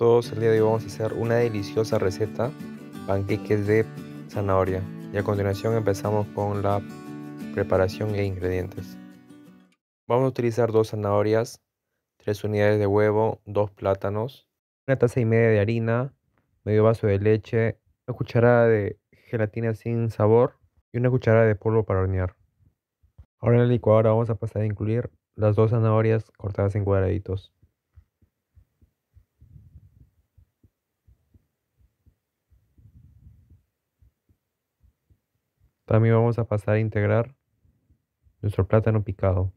todos. El día de hoy vamos a hacer una deliciosa receta, panqueques de zanahoria. Y a continuación empezamos con la preparación e ingredientes. Vamos a utilizar dos zanahorias, tres unidades de huevo, dos plátanos, una taza y media de harina, medio vaso de leche, una cucharada de gelatina sin sabor y una cucharada de polvo para hornear. Ahora en la licuadora vamos a pasar a incluir las dos zanahorias cortadas en cuadraditos. También vamos a pasar a integrar nuestro plátano picado.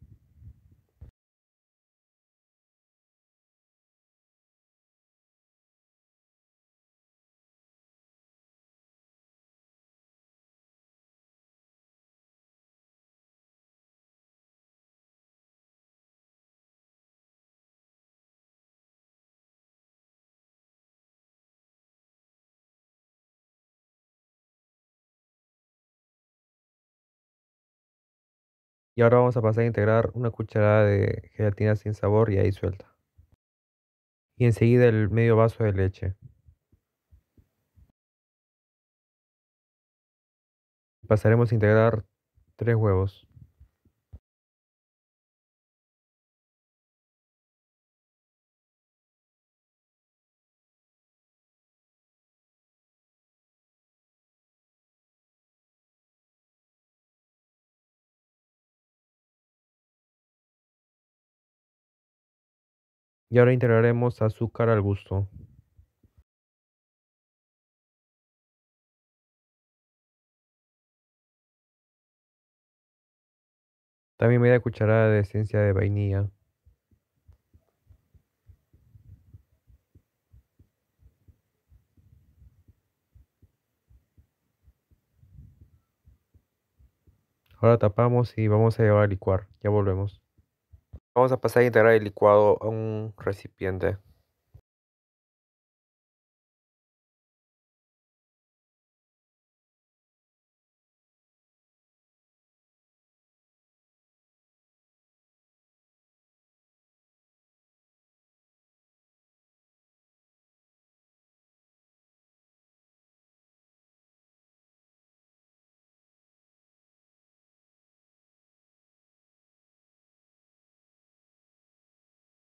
Y ahora vamos a pasar a integrar una cucharada de gelatina sin sabor y ahí suelta. Y enseguida el medio vaso de leche. Pasaremos a integrar tres huevos. y ahora integraremos azúcar al gusto. También media cucharada de esencia de vainilla. Ahora tapamos y vamos a llevar a licuar. Ya volvemos. Vamos a pasar a integrar el licuado a un recipiente.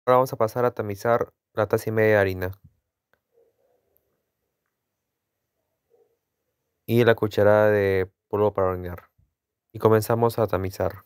Ahora vamos a pasar a tamizar la taza y media de harina. Y la cucharada de polvo para hornear. Y comenzamos a tamizar.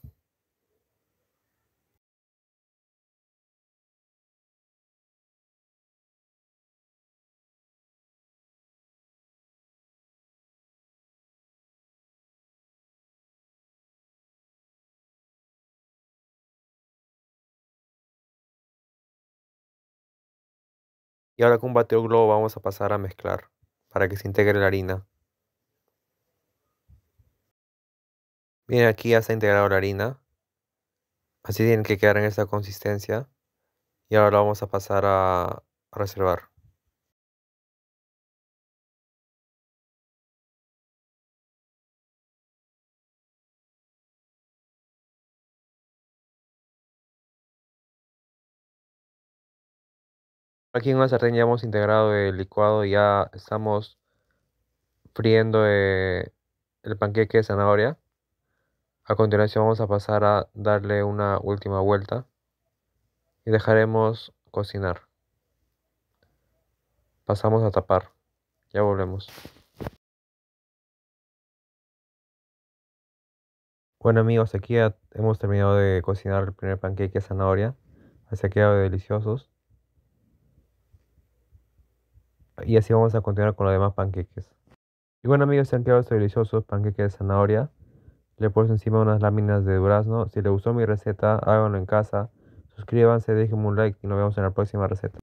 Y ahora con bateo globo vamos a pasar a mezclar para que se integre la harina. Bien, aquí ya se ha integrado la harina. Así tienen que quedar en esta consistencia. Y ahora lo vamos a pasar a reservar. Aquí en una sartén ya hemos integrado el licuado y ya estamos friendo eh, el panqueque de zanahoria. A continuación vamos a pasar a darle una última vuelta y dejaremos cocinar. Pasamos a tapar. Ya volvemos. Bueno amigos, aquí ya hemos terminado de cocinar el primer panqueque de zanahoria. Así ha quedado deliciosos y así vamos a continuar con los demás panqueques. Y bueno amigos, se han quedado estos deliciosos panqueques de zanahoria. Le puse encima unas láminas de durazno. Si les gustó mi receta, háganlo en casa. Suscríbanse, déjenme un like y nos vemos en la próxima receta.